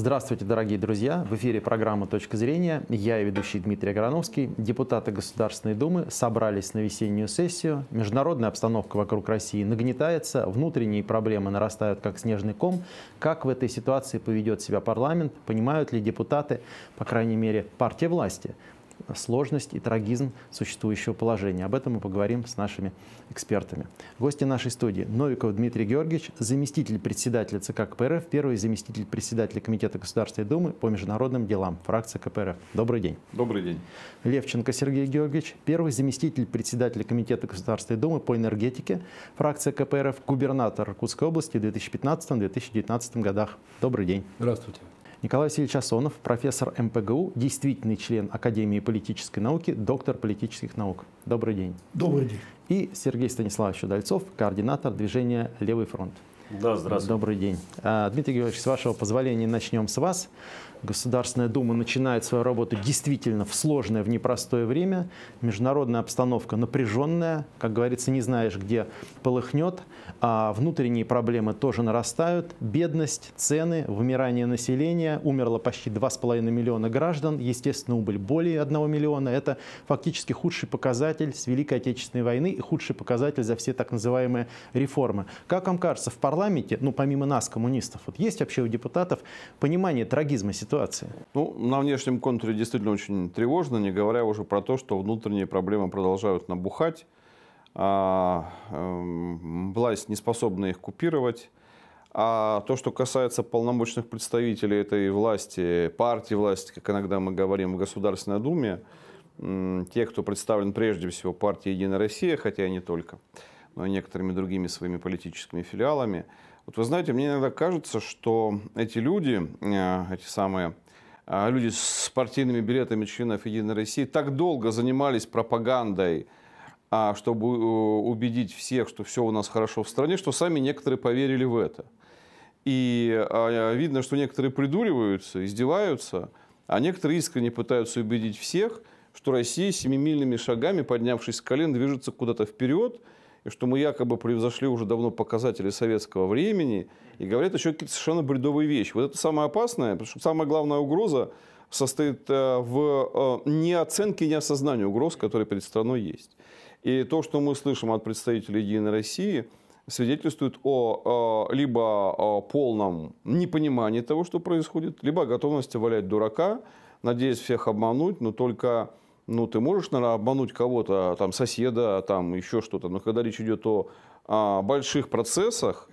Здравствуйте, дорогие друзья! В эфире программа «Точка зрения». Я и ведущий Дмитрий Аграновский. Депутаты Государственной Думы собрались на весеннюю сессию. Международная обстановка вокруг России нагнетается, внутренние проблемы нарастают как снежный ком. Как в этой ситуации поведет себя парламент, понимают ли депутаты, по крайней мере, партия власти – сложность и трагизм существующего положения. Об этом мы поговорим с нашими экспертами. Гости нашей студии Новиков Дмитрий Георгиевич, заместитель председателя ЦК КПРФ, первый заместитель председателя Комитета Государственной Думы по международным делам, фракция КПРФ. Добрый день. Добрый день. Левченко Сергей Георгиевич, первый заместитель председателя Комитета Государственной Думы по энергетике, фракция КПРФ, губернатор Иркутской области в 2015-2019 годах. Добрый день. Здравствуйте. Николай Васильевич Асонов, профессор МПГУ, действительный член Академии политической науки, доктор политических наук. Добрый день. Добрый день. И Сергей Станиславович Удальцов, координатор движения «Левый фронт». Да, здравствуйте. Добрый день. А, Дмитрий Георгиевич, с вашего позволения начнем с вас. Государственная Дума начинает свою работу действительно в сложное, в непростое время. Международная обстановка напряженная, как говорится, не знаешь, где полыхнет. А внутренние проблемы тоже нарастают. Бедность, цены, вымирание населения. Умерло почти 2,5 миллиона граждан. Естественно, убыль более 1 миллиона. Это фактически худший показатель с Великой Отечественной войны и худший показатель за все так называемые реформы. Как вам кажется, в парламенте, ну помимо нас, коммунистов, вот есть вообще у депутатов понимание трагизма ситуации? ситуации? Ну, на внешнем контуре действительно очень тревожно, не говоря уже про то, что внутренние проблемы продолжают набухать, а, э, власть не способна их купировать. А то, что касается полномочных представителей этой власти, партии власти, как иногда мы говорим в Государственной Думе, те, кто представлен прежде всего партией «Единая Россия», хотя и не только, но и некоторыми другими своими политическими филиалами – вот вы знаете, мне иногда кажется, что эти люди, э, эти самые э, люди с партийными билетами членов Единой России, так долго занимались пропагандой, а, чтобы убедить всех, что все у нас хорошо в стране, что сами некоторые поверили в это. И а, видно, что некоторые придуриваются, издеваются, а некоторые искренне пытаются убедить всех, что Россия семимильными шагами, поднявшись с колен, движется куда-то вперед – что мы якобы превзошли уже давно показатели советского времени, и говорят еще какие-то совершенно бредовые вещи. Вот это самое опасное, потому что самая главная угроза состоит э, в э, неоценке, неосознании угроз, которые перед страной есть. И то, что мы слышим от представителей «Единой России», свидетельствует о э, либо полном непонимании того, что происходит, либо готовности валять дурака, надеясь всех обмануть, но только ну, ты можешь, наверное, обмануть кого-то, а, там, соседа, а, там, еще что-то. Но когда речь идет о, о больших процессах,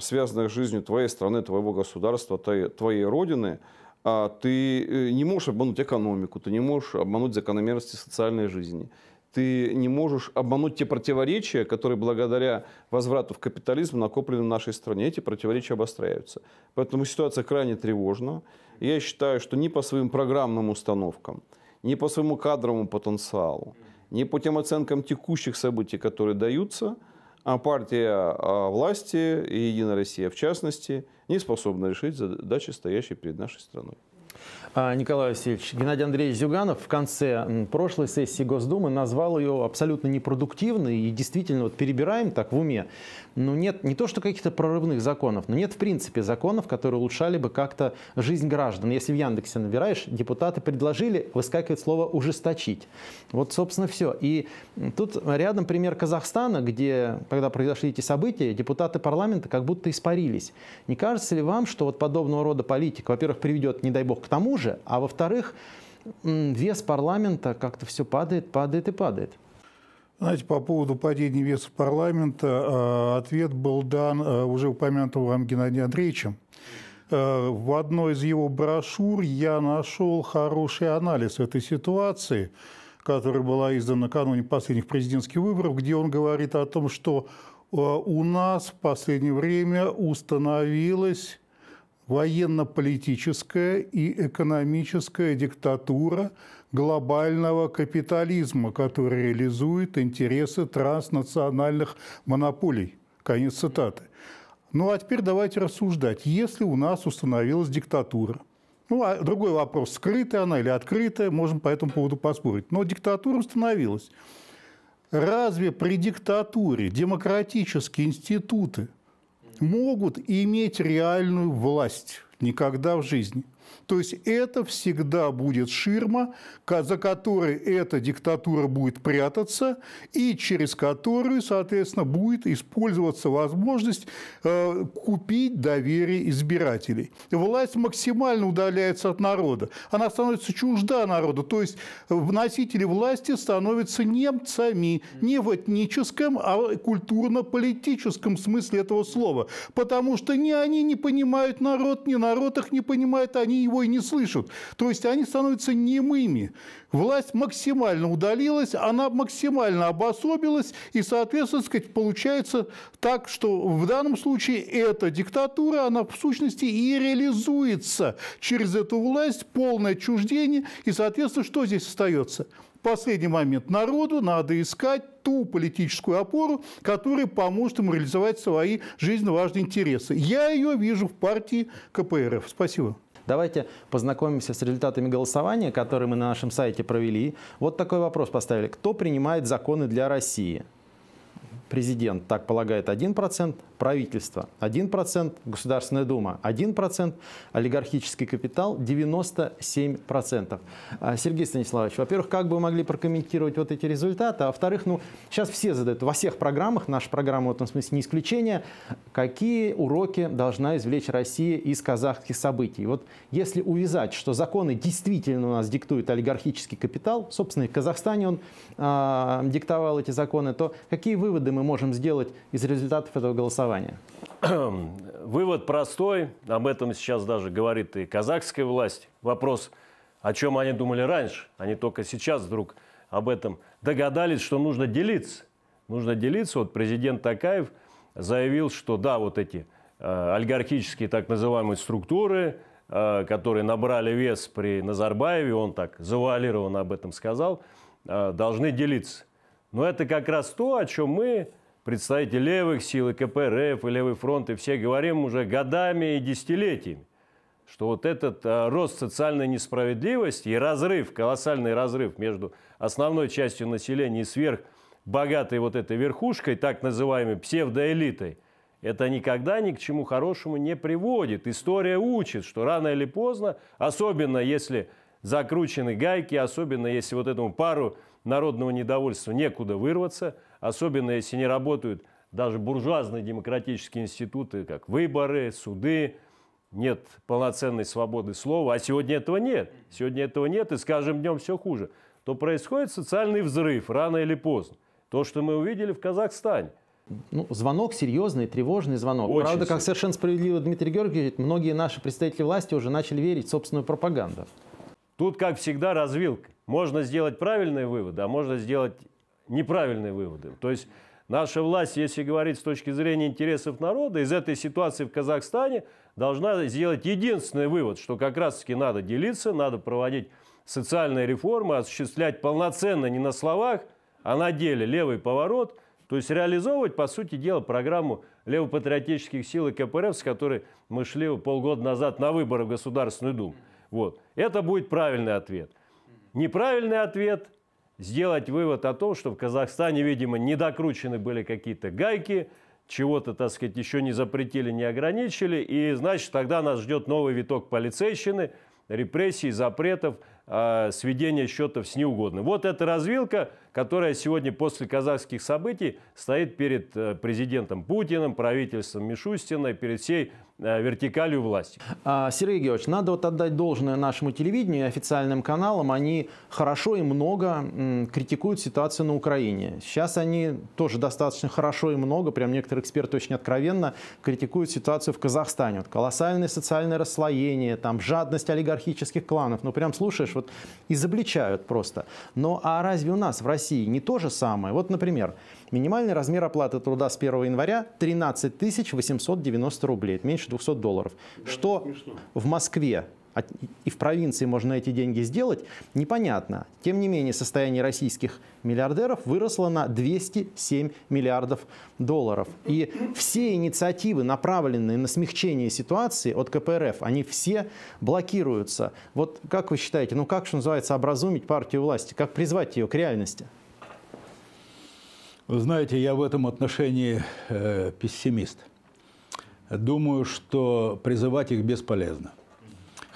связанных с жизнью твоей страны, твоего государства, твоей, твоей родины, а, ты э, не можешь обмануть экономику, ты не можешь обмануть закономерности социальной жизни. Ты не можешь обмануть те противоречия, которые благодаря возврату в капитализм накоплены в нашей стране. Эти противоречия обостряются. Поэтому ситуация крайне тревожна. Я считаю, что не по своим программным установкам – не по своему кадровому потенциалу, не по тем оценкам текущих событий, которые даются, а партия а, власти и Единая Россия в частности не способна решить задачи, стоящие перед нашей страной. А, Николай Васильевич, Геннадий Андреевич Зюганов в конце прошлой сессии Госдумы назвал ее абсолютно непродуктивной и действительно вот перебираем так в уме ну, нет не то, что каких-то прорывных законов, но нет в принципе законов, которые улучшали бы как-то жизнь граждан. Если в Яндексе набираешь, депутаты предложили, выскакивает слово «ужесточить». Вот, собственно, все. И тут рядом пример Казахстана, где, когда произошли эти события, депутаты парламента как будто испарились. Не кажется ли вам, что вот подобного рода политика, во-первых, приведет, не дай бог, к тому же, а во-вторых, вес парламента как-то все падает, падает и падает? Знаете, по поводу падения веса парламента э, ответ был дан э, уже упомянутым вам Геннадием Андреевичем. Э, в одной из его брошюр я нашел хороший анализ этой ситуации, которая была издана накануне последних президентских выборов, где он говорит о том, что у нас в последнее время установилась военно-политическая и экономическая диктатура – глобального капитализма, который реализует интересы транснациональных монополий. Конец цитаты. Ну а теперь давайте рассуждать. Если у нас установилась диктатура, ну, а другой вопрос, скрытая она или открытая, можем по этому поводу поспорить. Но диктатура установилась. Разве при диктатуре демократические институты могут иметь реальную власть никогда в жизни? То есть это всегда будет ширма, за которой эта диктатура будет прятаться и через которую, соответственно, будет использоваться возможность э, купить доверие избирателей. Власть максимально удаляется от народа. Она становится чужда народу. То есть носители власти становятся немцами не в этническом, а культурно-политическом смысле этого слова. Потому что ни они не понимают народ, ни народ их не понимает, они его и не слышат. То есть они становятся немыми. Власть максимально удалилась, она максимально обособилась, и, соответственно, сказать, получается так, что в данном случае эта диктатура, она в сущности и реализуется через эту власть, полное отчуждение, и, соответственно, что здесь остается? последний момент. Народу надо искать ту политическую опору, которая поможет ему реализовать свои жизненно важные интересы. Я ее вижу в партии КПРФ. Спасибо. Давайте познакомимся с результатами голосования, которые мы на нашем сайте провели. Вот такой вопрос поставили. Кто принимает законы для России? президент, так полагает 1%, правительство 1%, Государственная Дума 1%, олигархический капитал 97%. А, Сергей Станиславович, во-первых, как бы вы могли прокомментировать вот эти результаты, а во-вторых, ну, сейчас все задают, во всех программах, наша программа в этом смысле не исключение, какие уроки должна извлечь Россия из казахских событий. Вот если увязать, что законы действительно у нас диктует олигархический капитал, собственно, и в Казахстане он э, диктовал эти законы, то какие выводы мы мы можем сделать из результатов этого голосования? Вывод простой, об этом сейчас даже говорит и казахская власть. Вопрос, о чем они думали раньше, они а только сейчас вдруг об этом догадались, что нужно делиться. Нужно делиться. Вот президент Такаев заявил, что да, вот эти э, олигархические так называемые структуры, э, которые набрали вес при Назарбаеве, он так завуалированно об этом сказал, э, должны делиться. Но это как раз то, о чем мы, представители левых сил, и КПРФ, и Левый фронт, и все говорим уже годами и десятилетиями, что вот этот а, рост социальной несправедливости и разрыв, колоссальный разрыв между основной частью населения и сверхбогатой вот этой верхушкой, так называемой псевдоэлитой, это никогда ни к чему хорошему не приводит. История учит, что рано или поздно, особенно если закручены гайки, особенно если вот этому пару народного недовольства некуда вырваться, особенно если не работают даже буржуазные демократические институты, как выборы, суды, нет полноценной свободы слова, а сегодня этого нет. Сегодня этого нет, и скажем, днем все хуже. То происходит социальный взрыв, рано или поздно. То, что мы увидели в Казахстане. Ну, звонок серьезный, тревожный звонок. Очень Правда, как совершенно справедливо Дмитрий Георгиевич, многие наши представители власти уже начали верить в собственную пропаганду. Тут, как всегда, развилка. Можно сделать правильные выводы, а можно сделать неправильные выводы. То есть наша власть, если говорить с точки зрения интересов народа, из этой ситуации в Казахстане должна сделать единственный вывод, что как раз-таки надо делиться, надо проводить социальные реформы, осуществлять полноценно не на словах, а на деле левый поворот, то есть реализовывать, по сути дела, программу левопатриотических сил и КПРФ, с которой мы шли полгода назад на выборы в Государственную Думу. Вот. Это будет правильный ответ. Неправильный ответ – сделать вывод о том, что в Казахстане, видимо, недокручены были какие-то гайки, чего-то, так сказать, еще не запретили, не ограничили, и, значит, тогда нас ждет новый виток полицейщины, репрессий, запретов, э, сведения счетов с неугодным. Вот эта развилка – которая сегодня после казахских событий стоит перед э, президентом Путиным, правительством Мишустиной, перед всей э, вертикалью власти. А, Сергей Георгиевич, надо вот отдать должное нашему телевидению и официальным каналам. Они хорошо и много критикуют ситуацию на Украине. Сейчас они тоже достаточно хорошо и много, прям некоторые эксперты очень откровенно критикуют ситуацию в Казахстане. Вот колоссальное социальное расслоение, там жадность олигархических кланов. Ну прям слушаешь, вот изобличают просто. Но а разве у нас в России России не то же самое? Вот, например, минимальный размер оплаты труда с 1 января 13 890 рублей, это меньше 200 долларов. Даже что в Москве и в провинции можно эти деньги сделать, непонятно. Тем не менее, состояние российских миллиардеров выросло на 207 миллиардов долларов. И все инициативы, направленные на смягчение ситуации от КПРФ, они все блокируются. Вот как вы считаете, ну как, что называется, образумить партию власти? Как призвать ее к реальности? Вы знаете, я в этом отношении э, пессимист. Думаю, что призывать их бесполезно.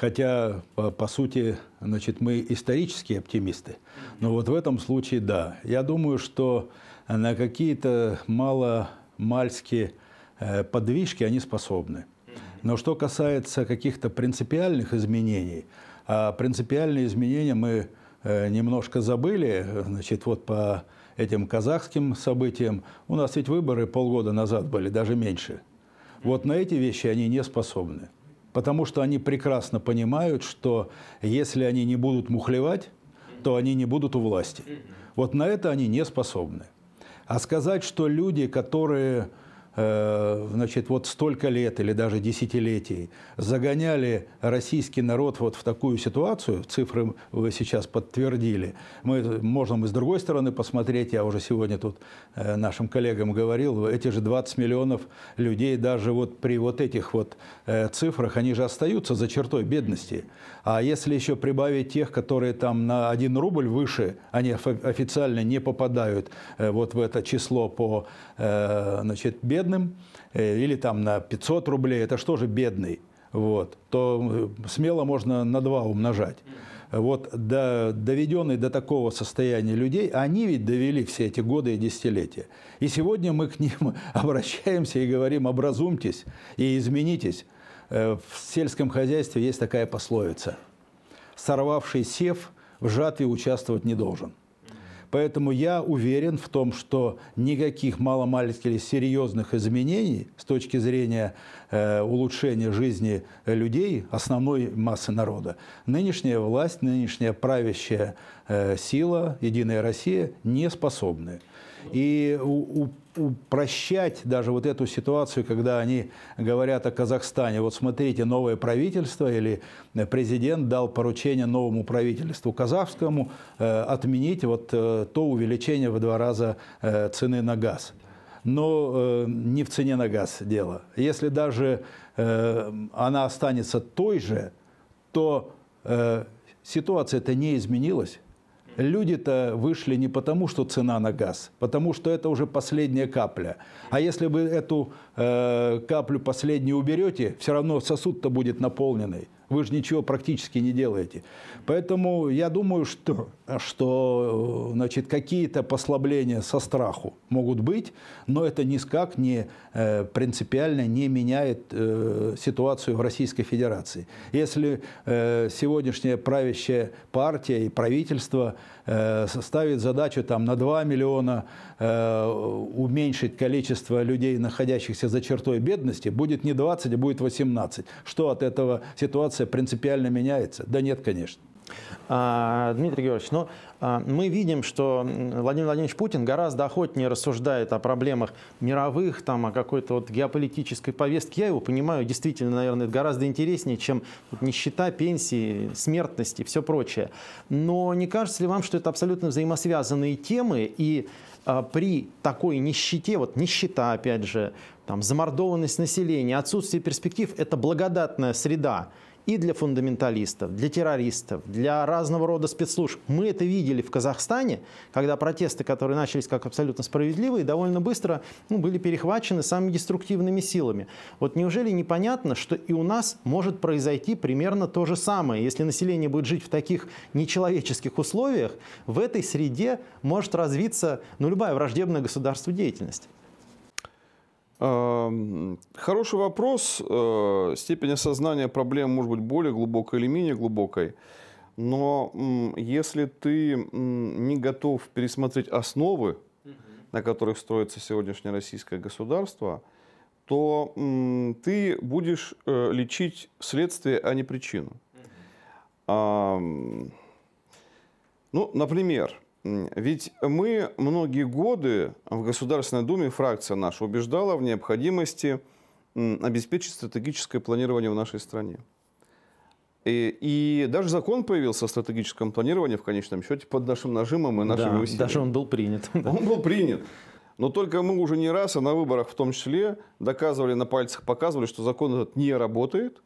Хотя, по, по сути, значит, мы исторические оптимисты. Но вот в этом случае да. Я думаю, что на какие-то маломальские э, подвижки они способны. Но что касается каких-то принципиальных изменений, а принципиальные изменения мы э, немножко забыли, значит, вот по этим казахским событиям. У нас ведь выборы полгода назад были, даже меньше. Вот на эти вещи они не способны потому что они прекрасно понимают, что если они не будут мухлевать, то они не будут у власти. Вот на это они не способны. А сказать, что люди, которые Э, значит, вот столько лет или даже десятилетий загоняли российский народ вот в такую ситуацию, цифры вы сейчас подтвердили, мы, можем и с другой стороны посмотреть, я уже сегодня тут э, нашим коллегам говорил, эти же 20 миллионов людей даже вот при вот этих вот э, цифрах, они же остаются за чертой бедности. А если еще прибавить тех, которые там на 1 рубль выше, они официально не попадают вот в это число по значит, бедности, бедным, э, или там на 500 рублей, это что же бедный, вот, то э, смело можно на 2 умножать. Вот до, доведенные до такого состояния людей, они ведь довели все эти годы и десятилетия. И сегодня мы к ним обращаемся и говорим, образумьтесь и изменитесь. Э, в сельском хозяйстве есть такая пословица. Сорвавший сев в жатве участвовать не должен. Поэтому я уверен в том, что никаких маломальских или серьезных изменений с точки зрения э, улучшения жизни людей, основной массы народа, нынешняя власть, нынешняя правящая э, сила, Единая Россия не способны. И у, у упрощать даже вот эту ситуацию, когда они говорят о Казахстане. Вот смотрите, новое правительство или э, президент дал поручение новому правительству казахскому э, отменить вот э, то увеличение в два раза э, цены на газ. Но э, не в цене на газ дело. Если даже э, она останется той же, то э, ситуация-то не изменилась. Люди-то вышли не потому, что цена на газ, потому что это уже последняя капля. А если вы эту э, каплю последнюю уберете, все равно сосуд-то будет наполненный. Вы же ничего практически не делаете. Поэтому я думаю, что, что значит, какие-то послабления со страху могут быть, но это никак не э, принципиально не меняет э, ситуацию в Российской Федерации. Если э, сегодняшняя правящая партия и правительство Э, ставит задачу там, на 2 миллиона э, уменьшить количество людей, находящихся за чертой бедности, будет не 20, а будет 18. Что от этого ситуация принципиально меняется? Да нет, конечно. А, Дмитрий Георгиевич, но ну, а, мы видим, что Владимир Владимирович Путин гораздо охотнее рассуждает о проблемах мировых, там, о какой-то вот геополитической повестке. Я его понимаю, действительно, наверное, это гораздо интереснее, чем нищета, пенсии, смертности, и все прочее. Но не кажется ли вам, что это абсолютно взаимосвязанные темы, и а, при такой нищете, вот нищета, опять же, там, замордованность населения, отсутствие перспектив – это благодатная среда и для фундаменталистов, для террористов, для разного рода спецслужб. Мы это видели в Казахстане, когда протесты, которые начались как абсолютно справедливые, довольно быстро ну, были перехвачены самыми деструктивными силами. Вот неужели непонятно, что и у нас может произойти примерно то же самое? Если население будет жить в таких нечеловеческих условиях, в этой среде может развиться ну, любая враждебная государству деятельность. Хороший вопрос. Э, степень осознания проблем может быть более глубокой или менее глубокой. Но если ты не готов пересмотреть основы, на которых строится сегодняшнее российское государство, то ты будешь э, лечить следствие, а не причину. Ну, например, ведь мы многие годы в Государственной Думе фракция наша убеждала в необходимости обеспечить стратегическое планирование в нашей стране. И, и даже закон появился о стратегическом планировании в конечном счете под нашим нажимом и нашими да, усилиями. Даже он был принят. Он был принят. Но только мы уже не раз, а на выборах в том числе, доказывали на пальцах, показывали, что закон этот не работает.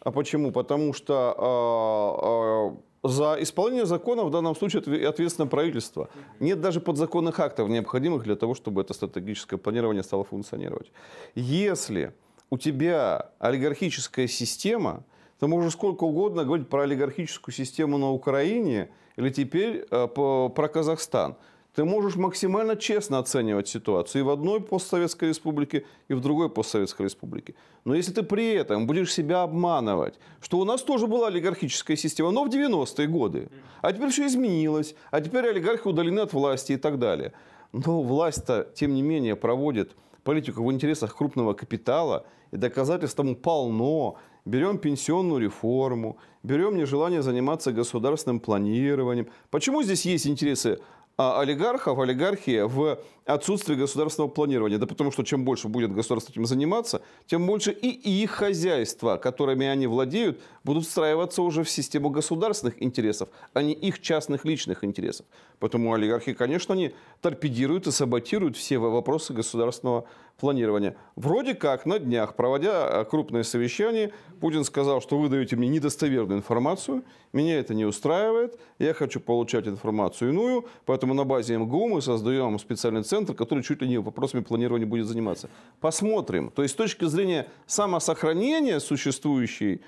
А почему? Потому что а, а, за исполнение закона в данном случае ответственно правительство. Нет даже подзаконных актов, необходимых для того, чтобы это стратегическое планирование стало функционировать. Если у тебя олигархическая система, ты можешь сколько угодно говорить про олигархическую систему на Украине или теперь э, про Казахстан ты можешь максимально честно оценивать ситуацию и в одной постсоветской республике, и в другой постсоветской республике. Но если ты при этом будешь себя обманывать, что у нас тоже была олигархическая система, но в 90-е годы, а теперь все изменилось, а теперь олигархи удалены от власти и так далее. Но власть-то, тем не менее, проводит политику в интересах крупного капитала, и доказательств тому полно. Берем пенсионную реформу, берем нежелание заниматься государственным планированием. Почему здесь есть интересы а, олигархов, олигархии в отсутствии государственного планирования. Да потому что чем больше будет государство этим заниматься, тем больше и их хозяйства, которыми они владеют, будут встраиваться уже в систему государственных интересов, а не их частных личных интересов. Поэтому олигархи, конечно, они торпедируют и саботируют все вопросы государственного планирования. Вроде как на днях, проводя э, крупное совещание, Путин сказал, что вы даете мне недостоверную информацию, меня это не устраивает, я хочу получать информацию иную, поэтому на базе МГУ мы создаем специальный центр, который чуть ли не вопросами планирования будет заниматься. Посмотрим. То есть с точки зрения самосохранения существующей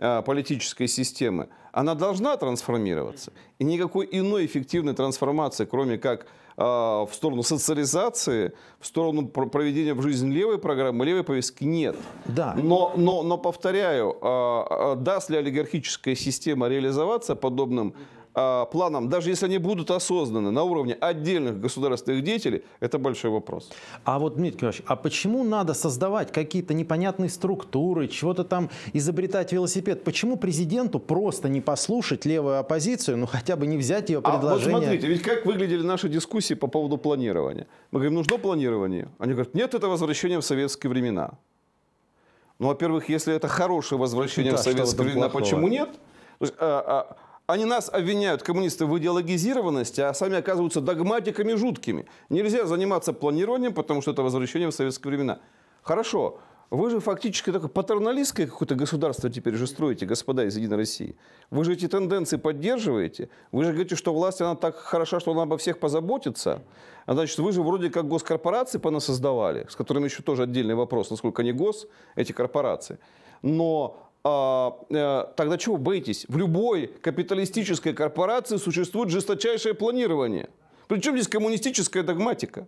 Э, политической системы, она должна трансформироваться. И никакой иной эффективной трансформации, кроме как э, в сторону социализации, в сторону проведения в жизнь левой программы, левой повестки нет. Да. Но, но, но повторяю, э, даст ли олигархическая система реализоваться подобным а, планам, даже если они будут осознаны на уровне отдельных государственных деятелей, это большой вопрос. А вот, Дмитрий Кирович, а почему надо создавать какие-то непонятные структуры, чего-то там изобретать велосипед? Почему президенту просто не послушать левую оппозицию, ну хотя бы не взять ее предложение? А вот смотрите, ведь как выглядели наши дискуссии по поводу планирования? Мы говорим, нужно планирование. Они говорят, нет, это возвращение в советские времена. Ну, во-первых, если это хорошее возвращение да, в советские времена, плохого? почему нет? То есть, а, а, они нас обвиняют, коммунисты, в идеологизированности, а сами оказываются догматиками жуткими. Нельзя заниматься планированием, потому что это возвращение в советские времена. Хорошо, вы же фактически такое патерналистское какое-то государство теперь же строите, господа из Единой России. Вы же эти тенденции поддерживаете. Вы же говорите, что власть, она так хороша, что она обо всех позаботится. А значит, вы же вроде как госкорпорации понасоздавали, с которыми еще тоже отдельный вопрос, насколько они гос, эти корпорации. Но а, э, тогда чего боитесь? В любой капиталистической корпорации существует жесточайшее планирование. Причем здесь коммунистическая догматика?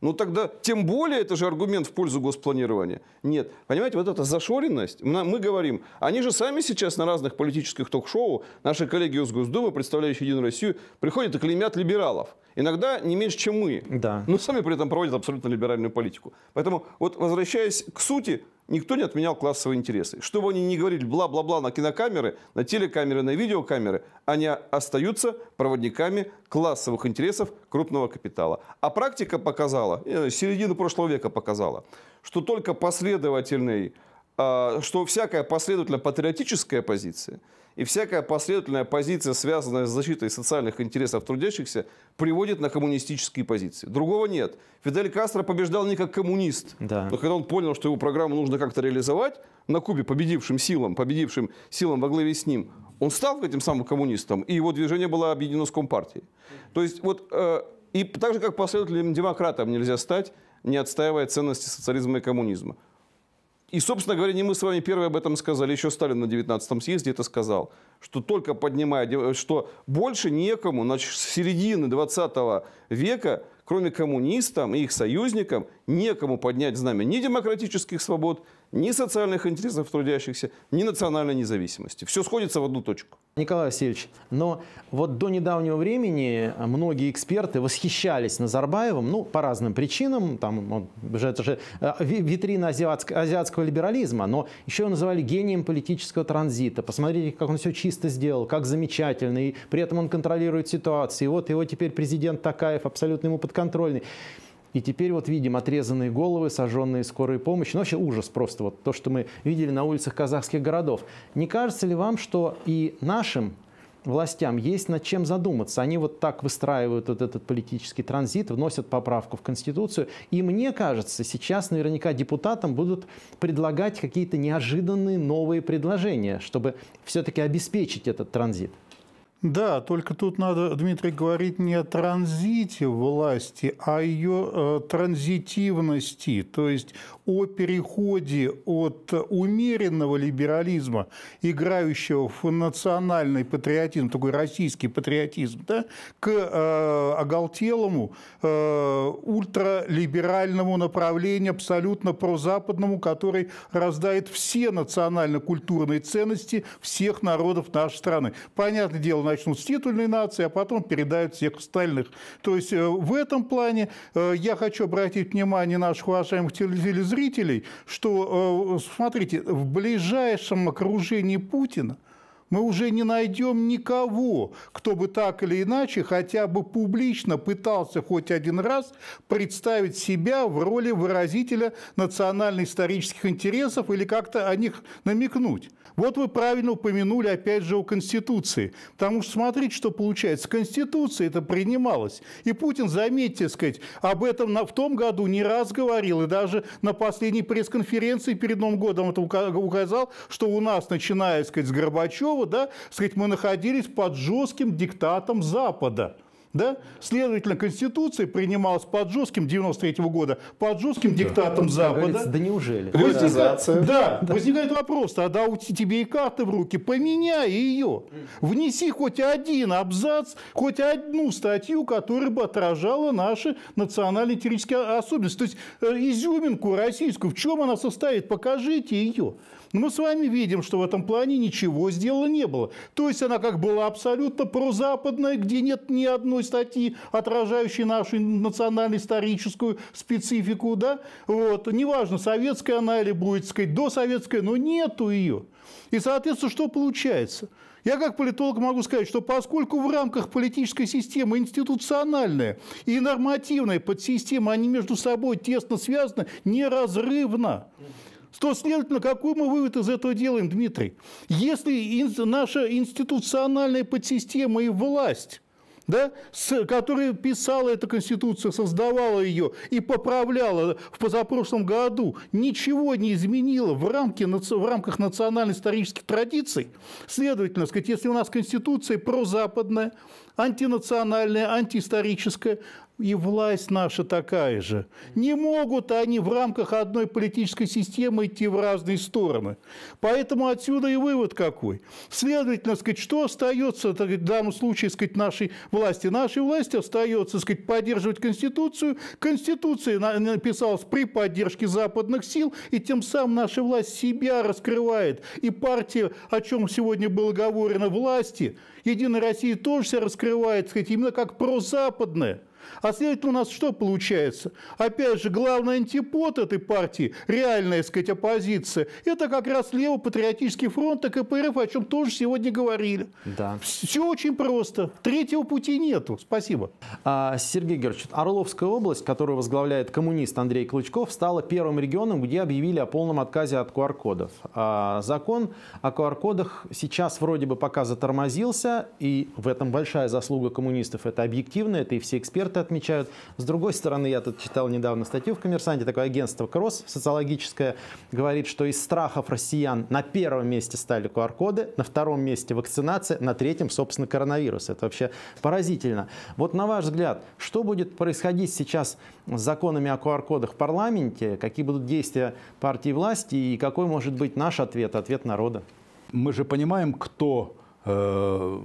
Ну тогда тем более это же аргумент в пользу госпланирования. Нет. Понимаете, вот эта зашоренность, мы говорим, они же сами сейчас на разных политических ток-шоу, наши коллеги из Госдумы, представляющие Единую Россию, приходят и клеймят либералов. Иногда не меньше, чем мы. Да. Но сами при этом проводят абсолютно либеральную политику. Поэтому вот возвращаясь к сути, никто не отменял классовые интересы. Что бы они ни говорили, бла-бла-бла на кинокамеры, на телекамеры, на видеокамеры, они остаются проводниками классовых интересов крупного капитала. А практика показала, э, середину прошлого века показала, что только последовательный а, что всякая последовательно патриотическая позиция и всякая последовательная позиция, связанная с защитой социальных интересов трудящихся, приводит на коммунистические позиции. Другого нет. Фидель Кастро побеждал не как коммунист. Да. Но когда он понял, что его программу нужно как-то реализовать на Кубе, победившим силам, победившим силам во главе с ним, он стал этим самым коммунистом, и его движение было объединено с Компартией. То есть вот... Э, и так же, как последовательным демократом нельзя стать, не отстаивая ценности социализма и коммунизма. И, собственно говоря, не мы с вами первые об этом сказали, еще Сталин на 19-м съезде это сказал, что только поднимая, что больше некому, значит, с середины 20 века, кроме коммунистам и их союзникам, некому поднять знамя ни демократических свобод, ни социальных интересов трудящихся, ни национальной независимости. Все сходится в одну точку. Николай Васильевич, но вот до недавнего времени многие эксперты восхищались Назарбаевым, ну, по разным причинам, там, он, это же э, витрина азиатского, азиатского либерализма, но еще его называли гением политического транзита. Посмотрите, как он все чисто сделал, как замечательно, и при этом он контролирует ситуацию, и вот его теперь президент Такаев абсолютно ему подконтрольный. И теперь вот видим отрезанные головы, сожженные скорой помощи. Ну, вообще ужас просто, вот то, что мы видели на улицах казахских городов. Не кажется ли вам, что и нашим властям есть над чем задуматься. Они вот так выстраивают вот этот политический транзит, вносят поправку в Конституцию. И мне кажется, сейчас наверняка депутатам будут предлагать какие-то неожиданные новые предложения, чтобы все-таки обеспечить этот транзит. Да, только тут надо, Дмитрий, говорить не о транзите власти, а о ее э, транзитивности, то есть о переходе от умеренного либерализма, играющего в национальный патриотизм, такой российский патриотизм, да, к э, оголтелому э, ультралиберальному направлению, абсолютно прозападному, который раздает все национально-культурные ценности всех народов нашей страны. Понятное дело, начнут с титульной нации, а потом передают всех остальных. То есть э, в этом плане э, я хочу обратить внимание наших уважаемых телезрителей, зрителей, что, э, смотрите, в ближайшем окружении Путина мы уже не найдем никого, кто бы так или иначе хотя бы публично пытался хоть один раз представить себя в роли выразителя национально-исторических интересов или как-то о них намекнуть. Вот вы правильно упомянули опять же о Конституции, потому что смотрите, что получается. Конституция это принималась. И Путин, заметьте, сказать, об этом в том году не раз говорил, и даже на последней пресс-конференции перед Новым годом это указал, что у нас, начиная сказать, с Горбачева, Горбачева, да, сказать, мы находились под жестким диктатом Запада. Да? Следовательно, Конституция принималась под жестким 93 -го года, под жестким да. диктатом Запада. Да неужели? Возникает, да, да, да, возникает вопрос, тогда у тебе и карты в руки, поменяй ее. Внеси хоть один абзац, хоть одну статью, которая бы отражала наши национально-этнические особенности. То есть э, изюминку российскую, в чем она состоит, покажите ее. Но мы с вами видим, что в этом плане ничего сделано не было. То есть она как была абсолютно прозападная, где нет ни одной статьи, отражающей нашу национально-историческую специфику, да, вот, неважно, советская она или будет, сказать, досоветская, но нету ее. И, соответственно, что получается? Я как политолог могу сказать, что поскольку в рамках политической системы институциональная и нормативная подсистема, они между собой тесно связаны, неразрывно, то, следовательно, какой мы вывод из этого делаем, Дмитрий? Если наша институциональная подсистема и власть да, с, которая писала эту конституцию, создавала ее и поправляла в позапрошлом году, ничего не изменила в, рамке, в рамках национально-исторических традиций. Следовательно, сказать, если у нас конституция прозападная, антинациональная, антиисторическая, и власть наша такая же. Не могут они в рамках одной политической системы идти в разные стороны. Поэтому отсюда и вывод какой. Следовательно, сказать, что остается в данном случае сказать, нашей власти? Нашей власти остается сказать, поддерживать Конституцию. Конституция написалась при поддержке западных сил, и тем самым наша власть себя раскрывает. И партия, о чем сегодня было говорено, власти, Единая Россия тоже себя раскрывает, сказать, именно как прозападная. А следовательно, у нас что получается? Опять же, главный антипод этой партии, реальная, так сказать, оппозиция, это как раз лево-патриотический фронт и КПРФ, о чем тоже сегодня говорили. Да. Все очень просто. Третьего пути нету. Спасибо. А, Сергей Георгиевич, Орловская область, которую возглавляет коммунист Андрей Клычков, стала первым регионом, где объявили о полном отказе от QR-кодов. А, закон о QR-кодах сейчас вроде бы пока затормозился, и в этом большая заслуга коммунистов. Это объективно, это и все эксперты это отмечают. С другой стороны, я тут читал недавно статью в «Коммерсанте», такое агентство «Кросс» социологическое, говорит, что из страхов россиян на первом месте стали QR-коды, на втором месте вакцинация, на третьем, собственно, коронавирус. Это вообще поразительно. Вот на ваш взгляд, что будет происходить сейчас с законами о QR-кодах в парламенте, какие будут действия партии власти и какой может быть наш ответ, ответ народа? Мы же понимаем, кто э,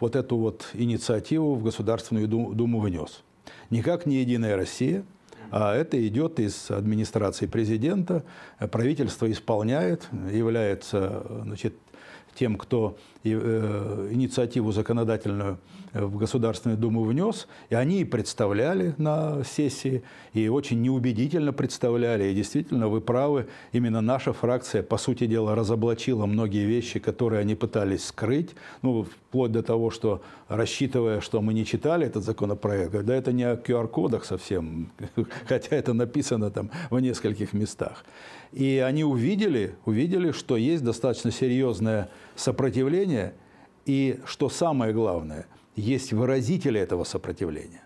вот эту вот инициативу в Государственную Думу вынес. Никак не «Единая Россия», а это идет из администрации президента, правительство исполняет, является значит, тем, кто Э, инициативу законодательную э, в Государственную Думу внес, и они и представляли на сессии, и очень неубедительно представляли, и действительно вы правы, именно наша фракция, по сути дела, разоблачила многие вещи, которые они пытались скрыть, ну, вплоть до того, что, рассчитывая, что мы не читали этот законопроект, да это не о QR-кодах совсем, хотя это написано там в нескольких местах. И они увидели, увидели, что есть достаточно серьезное сопротивление сопротивления, и, что самое главное, есть выразители этого сопротивления.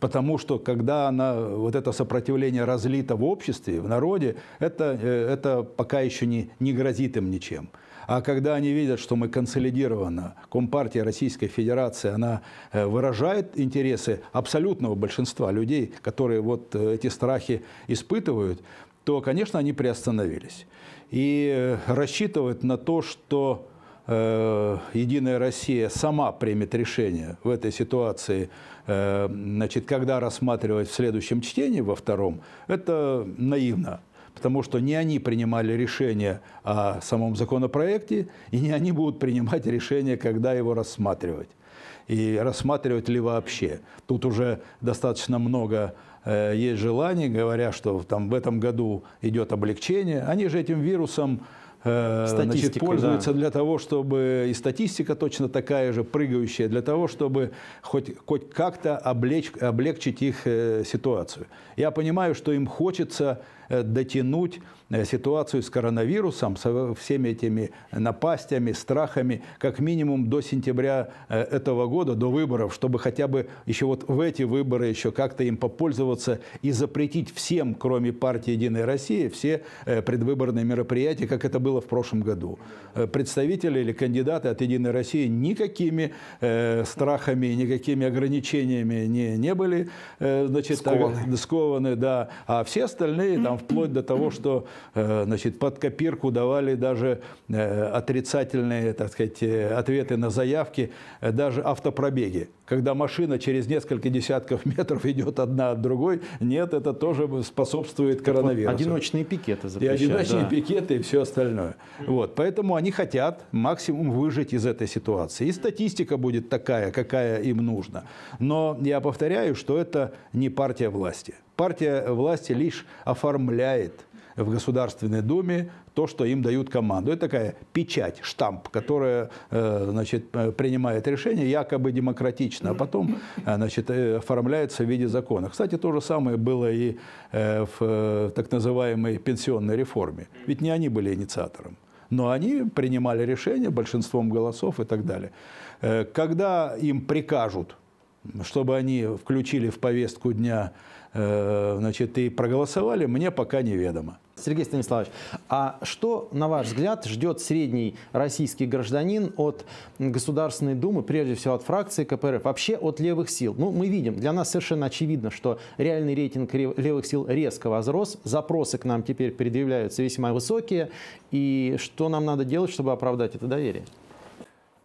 Потому что когда она, вот это сопротивление разлито в обществе, в народе, это, э, это пока еще не, не грозит им ничем. А когда они видят, что мы консолидированы, Компартия Российской Федерации, она э, выражает интересы абсолютного большинства людей, которые вот э, эти страхи испытывают, то, конечно, они приостановились. И рассчитывают на то, что Э, Единая Россия сама примет решение в этой ситуации, э, значит, когда рассматривать в следующем чтении, во втором, это наивно. Потому что не они принимали решение о самом законопроекте, и не они будут принимать решение, когда его рассматривать. И рассматривать ли вообще. Тут уже достаточно много э, есть желаний, говоря, что там в этом году идет облегчение. Они же этим вирусом Э, статистика, значит, пользуются да. для того, чтобы и статистика точно такая же, прыгающая, для того, чтобы хоть, хоть как-то облечь, облегчить их э, ситуацию. Я понимаю, что им хочется э, дотянуть Э, ситуацию с коронавирусом, со всеми этими напастями, страхами, как минимум до сентября э, этого года, до выборов, чтобы хотя бы еще вот в эти выборы еще как-то им попользоваться и запретить всем, кроме партии «Единая Россия», все э, предвыборные мероприятия, как это было в прошлом году. Представители или кандидаты от «Единой России» никакими э, страхами, никакими ограничениями не, не были значит, скованы. скованы, да. А все остальные, там, вплоть до того, что Э, значит, под копирку давали даже э, отрицательные, так сказать, э, ответы на заявки, даже автопробеги. Когда машина через несколько десятков метров идет одна от другой, нет, это тоже способствует коронавирусу. Вот одиночные пикеты запрещают. И одиночные да. пикеты и все остальное. Вот, поэтому они хотят максимум выжить из этой ситуации. И статистика будет такая, какая им нужна. Но я повторяю, что это не партия власти. Партия власти лишь оформляет в Государственной Думе то, что им дают команду. Это такая печать, штамп, которая э, значит, э, принимает решение якобы демократично, а потом э, значит, оформляется в виде закона. Кстати, то же самое было и в так называемой пенсионной реформе. Ведь не они были инициатором. Но они принимали решение большинством голосов и так далее. Когда им прикажут, чтобы они включили в повестку дня Э, значит, и проголосовали, мне пока неведомо. Сергей Станиславович, а что, на ваш взгляд, ждет средний российский гражданин от Государственной Думы, прежде всего от фракции КПРФ, вообще от левых сил? Ну, мы видим, для нас совершенно очевидно, что реальный рейтинг левых сил резко возрос, запросы к нам теперь предъявляются весьма высокие, и что нам надо делать, чтобы оправдать это доверие?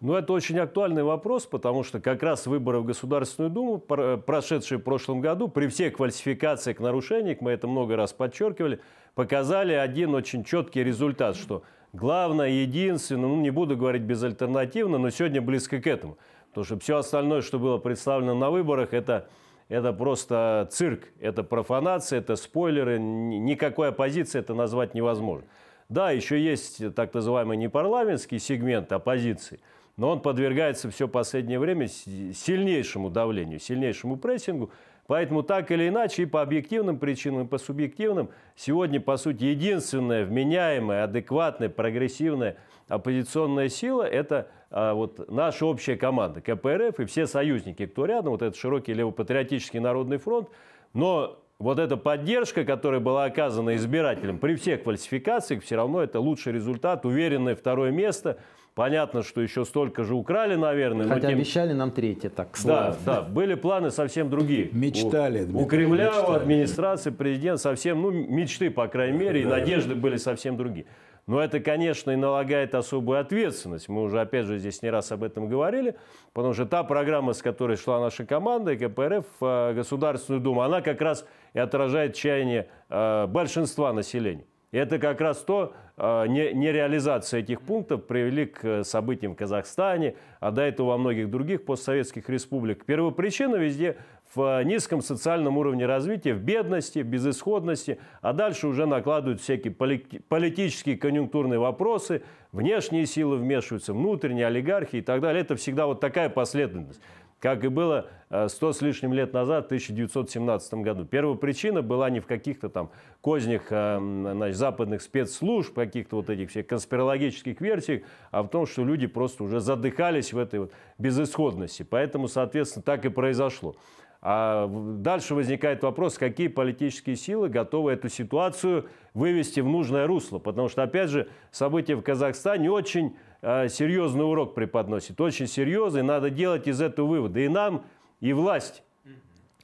Но ну, это очень актуальный вопрос, потому что как раз выборы в Государственную Думу, э, прошедшие в прошлом году, при всех квалификациях нарушениях, мы это много раз подчеркивали, показали один очень четкий результат, что главное, единственное, ну не буду говорить безальтернативно, но сегодня близко к этому. Потому что все остальное, что было представлено на выборах, это, это просто цирк, это профанация, это спойлеры, никакой оппозиции это назвать невозможно. Да, еще есть так называемый непарламентский сегмент оппозиции – но он подвергается все последнее время сильнейшему давлению, сильнейшему прессингу. Поэтому так или иначе, и по объективным причинам, и по субъективным, сегодня, по сути, единственная вменяемая, адекватная, прогрессивная оппозиционная сила – это а, вот наша общая команда КПРФ и все союзники, кто рядом, вот этот широкий левопатриотический народный фронт. Но вот эта поддержка, которая была оказана избирателям при всех квалификациях, все равно это лучший результат, уверенное второе место – Понятно, что еще столько же украли, наверное. Хотя тем... обещали нам третье, так славно. Да, да, были планы совсем другие. Мечтали. У, у Кремля, мечтали. у администрации, президент совсем, ну, мечты, по крайней мере, да, и надежды да. были совсем другие. Но это, конечно, и налагает особую ответственность. Мы уже, опять же, здесь не раз об этом говорили, потому что та программа, с которой шла наша команда, и КПРФ, э, Государственную Думу, она как раз и отражает чаяние э, большинства населения. Это как раз то, а, нереализация этих пунктов привели к э, событиям в Казахстане, а до этого во многих других постсоветских республик. Первопричина везде в э, низком социальном уровне развития, в бедности, в безысходности, а дальше уже накладывают всякие политические конъюнктурные вопросы, внешние силы вмешиваются, внутренние олигархи и так далее. Это всегда вот такая последовательность как и было э, сто с лишним лет назад, в 1917 году. Первая причина была не в каких-то там кознях э, значит, западных спецслужб, каких-то вот этих всех конспирологических версий, а в том, что люди просто уже задыхались в этой вот безысходности. Поэтому, соответственно, так и произошло. А дальше возникает вопрос, какие политические силы готовы эту ситуацию вывести в нужное русло. Потому что, опять же, события в Казахстане очень Э, серьезный урок преподносит, очень серьезный, надо делать из этого выводы. И нам, и власть.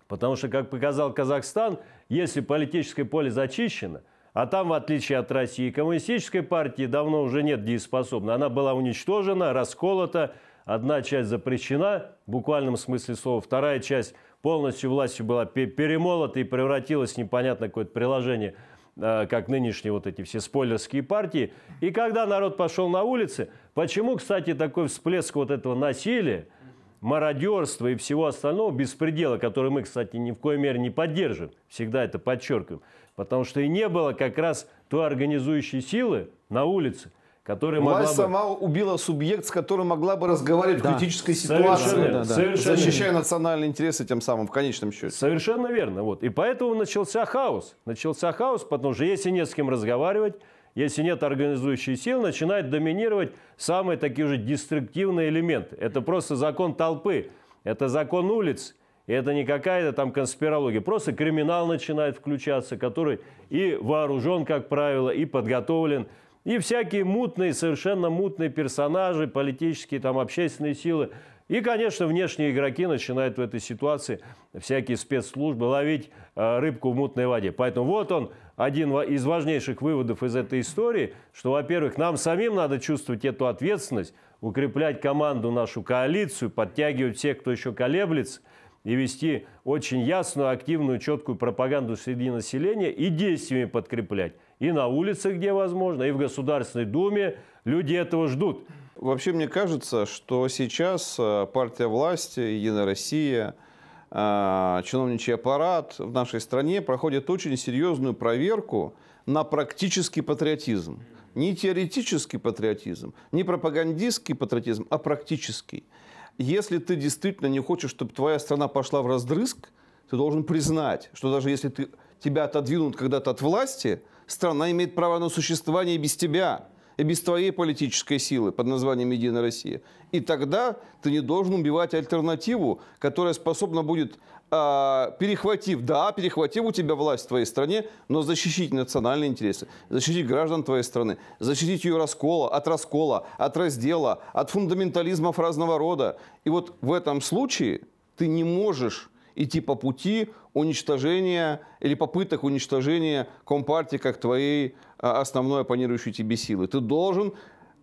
Потому что, как показал Казахстан, если политическое поле зачищено, а там, в отличие от России, коммунистической партии давно уже нет дееспособна. Она была уничтожена, расколота, одна часть запрещена, в буквальном смысле слова, вторая часть полностью властью была перемолота и превратилась в непонятно какое-то приложение – Э, как нынешние вот эти все спойлерские партии. И когда народ пошел на улицы, почему, кстати, такой всплеск вот этого насилия, мародерства и всего остального беспредела, который мы, кстати, ни в коей мере не поддерживаем, всегда это подчеркиваем, потому что и не было как раз той организующей силы на улице, которая Власть могла бы... сама убила субъект, с которым могла бы разговаривать да. в критической ситуации, да, да. Совершенно защищая верно. национальные интересы тем самым в конечном счете. Совершенно верно. Вот. И поэтому начался хаос. Начался хаос, потому что если нет с кем разговаривать, если нет организующей сил, начинает доминировать самые такие же деструктивные элементы. Это просто закон толпы, это закон улиц, и это не какая-то там конспирология. Просто криминал начинает включаться, который и вооружен, как правило, и подготовлен и всякие мутные, совершенно мутные персонажи, политические, там, общественные силы. И, конечно, внешние игроки начинают в этой ситуации, всякие спецслужбы, ловить э, рыбку в мутной воде. Поэтому вот он, один из важнейших выводов из этой истории, что, во-первых, нам самим надо чувствовать эту ответственность, укреплять команду, нашу коалицию, подтягивать всех, кто еще колеблется, и вести очень ясную, активную, четкую пропаганду среди населения и действиями подкреплять и на улице, где возможно, и в Государственной Думе. Люди этого ждут. Вообще, мне кажется, что сейчас э, партия власти, Единая Россия, э, чиновничий аппарат в нашей стране проходит очень серьезную проверку на практический патриотизм. Не теоретический патриотизм, не пропагандистский патриотизм, а практический. Если ты действительно не хочешь, чтобы твоя страна пошла в раздрызг, ты должен признать, что даже если ты, тебя отодвинут когда-то от власти, страна имеет право на существование без тебя и без твоей политической силы под названием «Единая Россия». И тогда ты не должен убивать альтернативу, которая способна будет, э, перехватив, да, перехватив у тебя власть в твоей стране, но защитить национальные интересы, защитить граждан твоей страны, защитить ее раскола, от раскола, от раздела, от фундаментализмов разного рода. И вот в этом случае ты не можешь идти по пути уничтожения или попыток уничтожения Компартии как твоей а, основной оппонирующей тебе силы. Ты должен,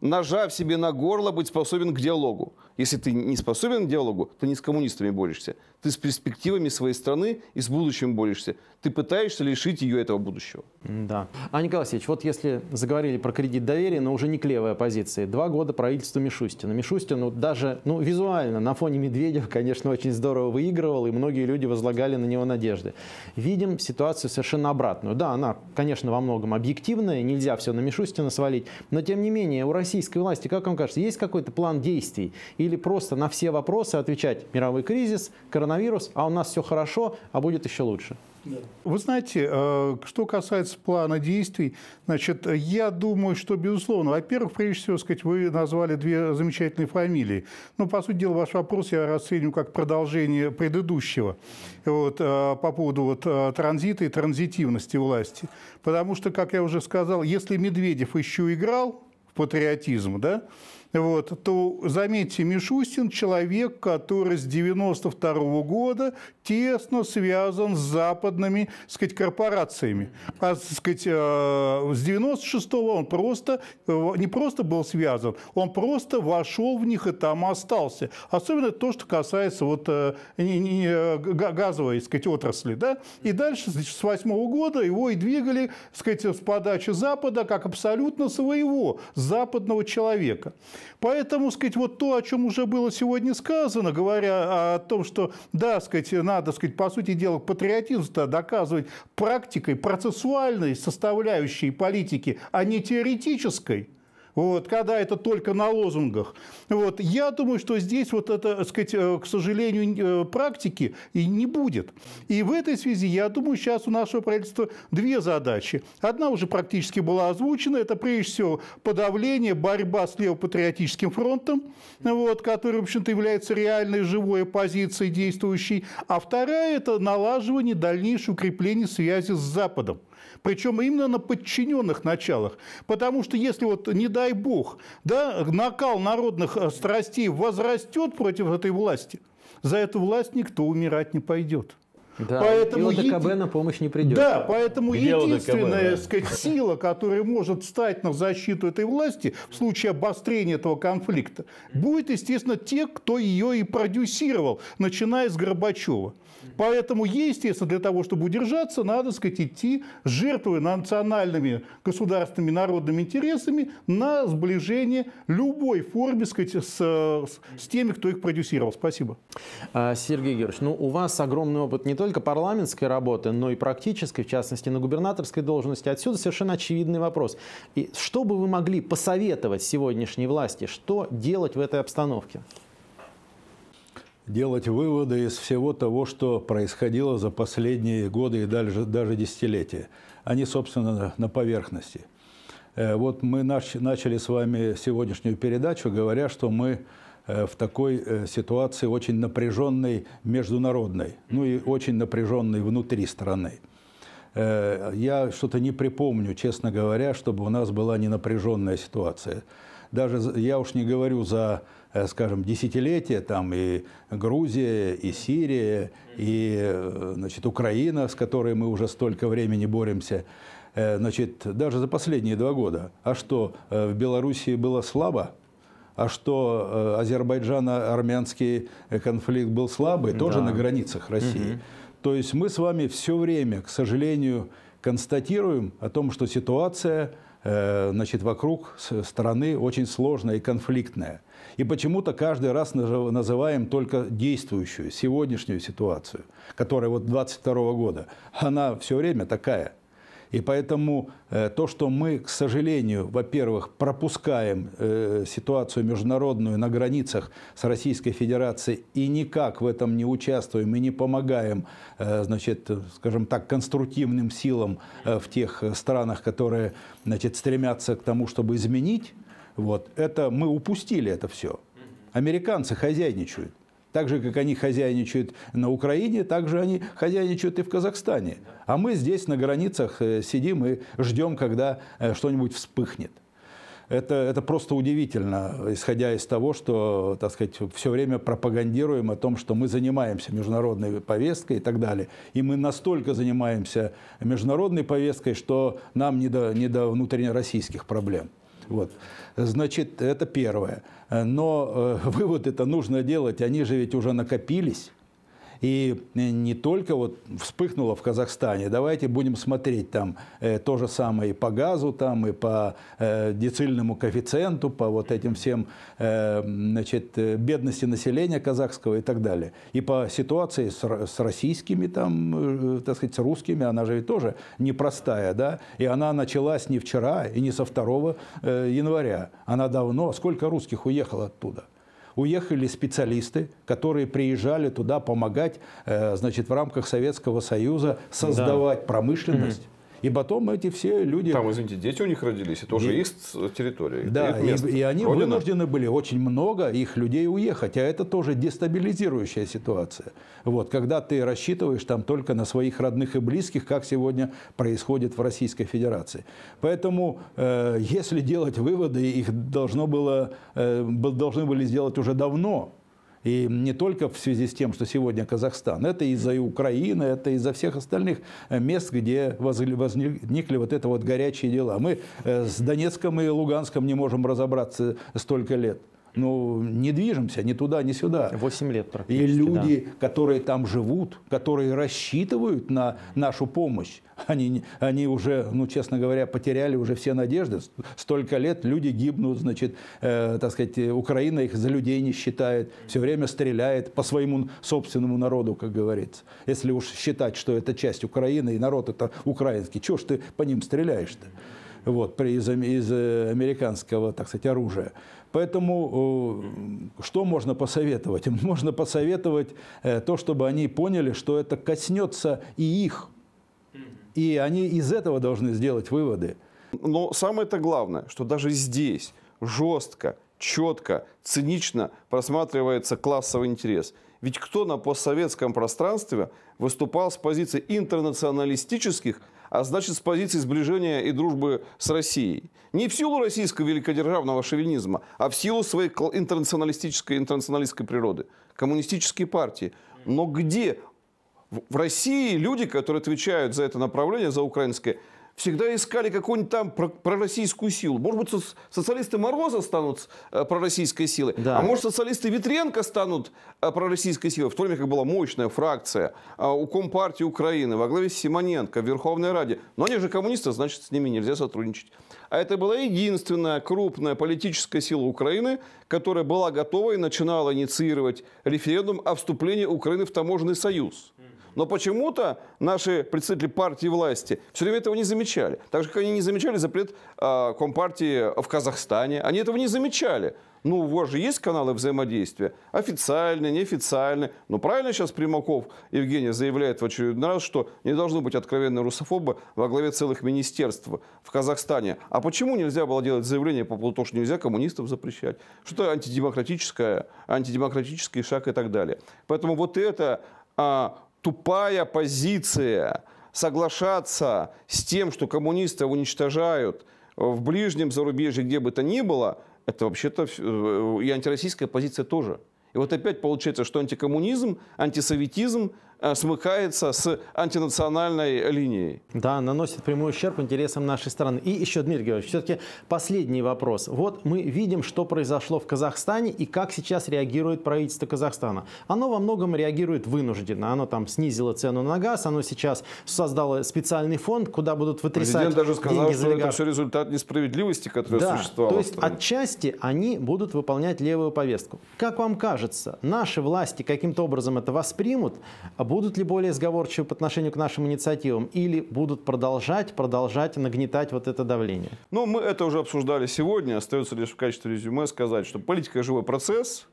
нажав себе на горло, быть способен к диалогу. Если ты не способен к диалогу, ты не с коммунистами борешься. Ты с перспективами своей страны и с будущим борешься. Ты пытаешься лишить ее этого будущего. Да. А, Николай Васильевич, вот если заговорили про кредит доверия, но уже не к левой оппозиции. Два года правительства Мишустина. Мишустину ну, даже ну, визуально на фоне Медведева, конечно, очень здорово выигрывал, и многие люди возлагали на него надежды. Видим ситуацию совершенно обратную. Да, она, конечно, во многом объективная, нельзя все на Мишустина свалить, но тем не менее у российской власти, как вам кажется, есть какой-то план действий? и или просто на все вопросы отвечать «мировой кризис», «коронавирус», а у нас все хорошо, а будет еще лучше? Вы знаете, э, что касается плана действий, значит, я думаю, что, безусловно, во-первых, прежде всего, сказать, вы назвали две замечательные фамилии. Но, ну, по сути дела, ваш вопрос я расцениваю как продолжение предыдущего вот, э, по поводу вот, э, транзита и транзитивности власти. Потому что, как я уже сказал, если Медведев еще играл в патриотизм, да, вот, то, заметьте, Мишустин – человек, который с 92 года тесно связан с западными, так сказать, корпорациями. А, так сказать, э, с 96 он просто, э, не просто был связан, он просто вошел в них и там остался. Особенно то, что касается вот э, газовой, так сказать, отрасли, да? И дальше, значит, с 8 года его и двигали, так сказать, с подачи Запада как абсолютно своего западного человека. Поэтому, сказать, вот то, о чем уже было сегодня сказано, говоря о том, что, да, сказать, надо, сказать, по сути дела, патриотизм-то доказывать практикой, процессуальной составляющей политики, а не теоретической, вот, когда это только на лозунгах. Вот, я думаю, что здесь вот это, сказать, э, к сожалению, э, практики и не будет. И в этой связи, я думаю, сейчас у нашего правительства две задачи. Одна уже практически была озвучена, это прежде всего подавление, борьба с левопатриотическим фронтом, вот, который, в общем-то, является реальной живой оппозицией действующей. А вторая – это налаживание дальнейшего укрепления связи с Западом. Причем именно на подчиненных началах. Потому что если вот, не дай бог, да, накал народных э, страстей возрастет против этой власти, за эту власть никто умирать не пойдет. Да, поэтому и ОДКБ еди... на помощь не придет. Да, поэтому Где единственная ОДКБ, да? сказать, сила, которая может встать на защиту этой власти в случае обострения этого конфликта, будет, естественно, те, кто ее и продюсировал, начиная с Горбачева. Поэтому, естественно, для того, чтобы удержаться, надо, так сказать, идти, жертвуя национальными, государственными, народными интересами на сближение любой форме, так сказать, с, с, с теми, кто их продюсировал. Спасибо. А, Сергей Георгиевич, ну у вас огромный опыт не только парламентской работы, но и практической, в частности, на губернаторской должности. Отсюда совершенно очевидный вопрос. И что бы вы могли посоветовать сегодняшней власти, что делать в этой обстановке? делать выводы из всего того, что происходило за последние годы и даже, даже десятилетия. Они, собственно, на поверхности. Э, вот мы начали с вами сегодняшнюю передачу, говоря, что мы э, в такой э, ситуации очень напряженной международной, ну и очень напряженной внутри страны. Я что-то не припомню, честно говоря, чтобы у нас была ненапряженная ситуация. Даже я уж не говорю за Э, скажем, десятилетия, там и Грузия, и Сирия, и э, значит, Украина, с которой мы уже столько времени боремся, э, значит, даже за последние два года. А что, в Белоруссии было слабо? а что азербайджано-армянский конфликт был слабый, да. тоже на границах России. Угу. То есть мы с вами все время, к сожалению, констатируем о том, что ситуация Э, значит, вокруг страны очень сложная и конфликтная. И почему-то каждый раз называем только действующую, сегодняшнюю ситуацию, которая вот 22 года. Она все время такая – и поэтому э, то, что мы, к сожалению, во-первых, пропускаем э, ситуацию международную на границах с Российской Федерацией и никак в этом не участвуем и не помогаем, э, значит, скажем так, конструктивным силам в тех странах, которые значит, стремятся к тому, чтобы изменить, вот, это мы упустили это все. Американцы хозяйничают. Так же, как они хозяйничают на Украине, так же они хозяйничают и в Казахстане. А мы здесь на границах э, сидим и ждем, когда э, что-нибудь вспыхнет. Это, это просто удивительно, исходя из того, что, так сказать, все время пропагандируем о том, что мы занимаемся международной повесткой и так далее. И мы настолько занимаемся международной повесткой, что нам не до, не до внутреннероссийских проблем. Вот. Значит, это первое. Но э, выводы это нужно делать, они же ведь уже накопились. И э, не только вот вспыхнуло в Казахстане, давайте будем смотреть там э, то же самое и по газу, там и по э, децильному коэффициенту, по вот этим всем э, значит, э, бедности населения казахского и так далее. И по ситуации с, с российскими, там, э, так сказать, с русскими, она же ведь тоже непростая, да, и она началась не вчера и не со 2 э, января, она давно, сколько русских уехало оттуда – уехали специалисты, которые приезжали туда помогать, э, значит, в рамках Советского Союза создавать да. промышленность. И потом эти все люди... Там, извините, дети у них родились, это уже и... их э, территория. Да, их и, и они Родина. вынуждены были, очень много их людей уехать, а это тоже дестабилизирующая ситуация. Вот, когда ты рассчитываешь там только на своих родных и близких, как сегодня происходит в Российской Федерации. Поэтому, э, если делать выводы, их должно было, э, должны были сделать уже давно. И не только в связи с тем, что сегодня Казахстан, это из-за Украины, это из-за всех остальных э, мест, где возникли вот это вот горячие дела. Мы э, с Донецком и Луганском не можем разобраться столько лет ну, не движемся ни туда, ни сюда. 8 лет практически, И люди, да. которые там живут, которые рассчитывают на нашу помощь, они, они уже, ну, честно говоря, потеряли уже все надежды. Столько лет люди гибнут, значит, э, так сказать, Украина их за людей не считает, все время стреляет по своему собственному народу, как говорится. Если уж считать, что это часть Украины и народ это украинский, чего ж ты по ним стреляешь-то? вот, при, из, из э, американского, так сказать, оружия. Поэтому э, что можно посоветовать? Можно посоветовать э, то, чтобы они поняли, что это коснется и их. И они из этого должны сделать выводы. Но самое-то главное, что даже здесь жестко, четко, цинично просматривается классовый интерес. Ведь кто на постсоветском пространстве выступал с позиции интернационалистических – а значит с позиции сближения и дружбы с Россией. Не в силу российского великодержавного шовинизма, а в силу своей интернационалистической, интернационалистской природы. Коммунистические партии. Но где в России люди, которые отвечают за это направление, за украинское, всегда искали какую-нибудь там пророссийскую силу. Может быть, социалисты Мороза станут э, пророссийской силой, да. а может, социалисты Витренко станут э, пророссийской силой. В то время как была мощная фракция а у Компартии Украины, во главе с Симоненко, в Верховной Раде. Но они же коммунисты, значит, с ними нельзя сотрудничать. А это была единственная крупная политическая сила Украины, которая была готова и начинала инициировать референдум о вступлении Украины в таможенный союз. Но почему-то наши представители партии власти все время этого не замечали замечали. Так же, как они не замечали запрет э, Компартии в Казахстане. Они этого не замечали. Ну, у вас же есть каналы взаимодействия. Официальные, неофициальные. Ну, правильно сейчас Примаков Евгений заявляет в очередной раз, что не должно быть откровенной русофобы во главе целых министерств в Казахстане. А почему нельзя было делать заявление по поводу того, что нельзя коммунистов запрещать? Что-то антидемократическое, антидемократический шаг и так далее. Поэтому вот это а, тупая позиция – соглашаться с тем, что коммунистов уничтожают э, в ближнем зарубежье, где бы то ни было, это вообще-то э, и антироссийская позиция тоже. И вот опять получается, что антикоммунизм, антисоветизм, Э, смыкается с антинациональной линией. Да, наносит прямой ущерб интересам нашей страны. И еще, Дмитрий Георгиевич, все-таки последний вопрос. Вот мы видим, что произошло в Казахстане и как сейчас реагирует правительство Казахстана. Оно во многом реагирует вынужденно. Оно там снизило цену на газ, оно сейчас создало специальный фонд, куда будут вытрясать Президент даже сказал, что это все результат несправедливости, которая да, существовала. то есть отчасти они будут выполнять левую повестку. Как вам кажется, наши власти каким-то образом это воспримут, будут будут ли более сговорчивы по отношению к нашим инициативам или будут продолжать, продолжать нагнетать вот это давление? Ну, мы это уже обсуждали сегодня. Остается лишь в качестве резюме сказать, что политика – живой процесс.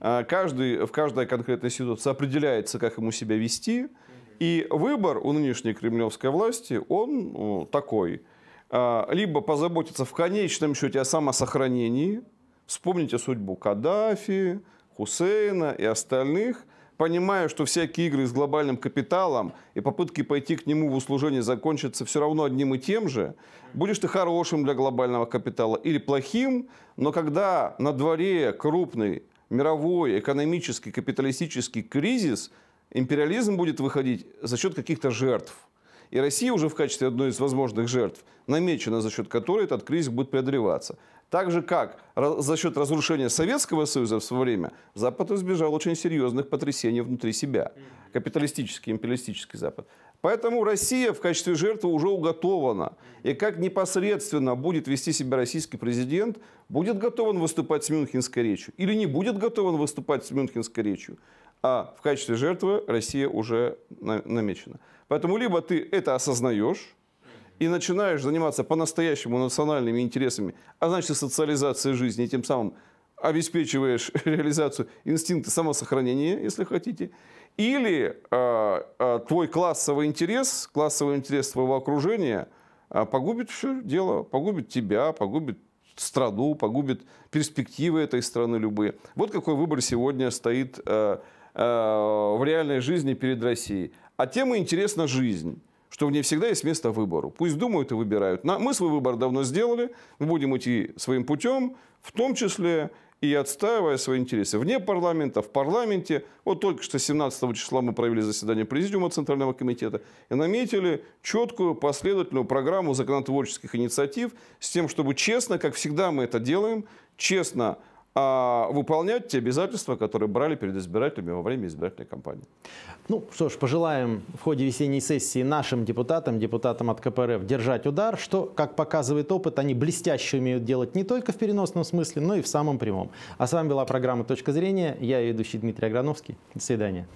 А, каждый, в каждой конкретной ситуации определяется, как ему себя вести. И выбор у нынешней кремлевской власти, он ну, такой. А, либо позаботиться в конечном счете о самосохранении. Вспомните судьбу Каддафи, Хусейна и остальных понимаю, что всякие игры с глобальным капиталом и попытки пойти к нему в услужение закончатся все равно одним и тем же, будешь ты хорошим для глобального капитала или плохим, но когда на дворе крупный мировой экономический капиталистический кризис, империализм будет выходить за счет каких-то жертв – и Россия уже в качестве одной из возможных жертв намечена, за счет которой этот кризис будет преодолеваться. Так же, как за счет разрушения Советского Союза в свое время, Запад избежал очень серьезных потрясений внутри себя. Капиталистический, империалистический Запад. Поэтому Россия в качестве жертвы уже уготована. И как непосредственно будет вести себя российский президент, будет готов он выступать с Мюнхенской речью или не будет готов он выступать с Мюнхенской речью, а в качестве жертвы Россия уже намечена. Поэтому либо ты это осознаешь и начинаешь заниматься по-настоящему национальными интересами, а значит и социализацией жизни, и тем самым обеспечиваешь реализацию инстинкта самосохранения, если хотите, или э, э, твой классовый интерес, классовый интерес твоего окружения э, погубит все дело, погубит тебя, погубит страну, погубит перспективы этой страны любые. Вот какой выбор сегодня стоит э, Э, в реальной жизни перед Россией. А тема интересна жизнь что в ней всегда есть место выбору. Пусть думают и выбирают. Мы свой выбор давно сделали, мы будем идти своим путем, в том числе и отстаивая свои интересы вне парламента, в парламенте. Вот только что 17 числа мы провели заседание Президиума Центрального комитета и наметили четкую, последовательную программу законотворческих инициатив с тем, чтобы честно, как всегда мы это делаем, честно а выполнять те обязательства, которые брали перед избирателями во время избирательной кампании. Ну что ж, пожелаем в ходе весенней сессии нашим депутатам, депутатам от КПРФ держать удар, что, как показывает опыт, они блестяще умеют делать не только в переносном смысле, но и в самом прямом. А с вами была программа «Точка зрения». Я ведущий Дмитрий Аграновский. До свидания.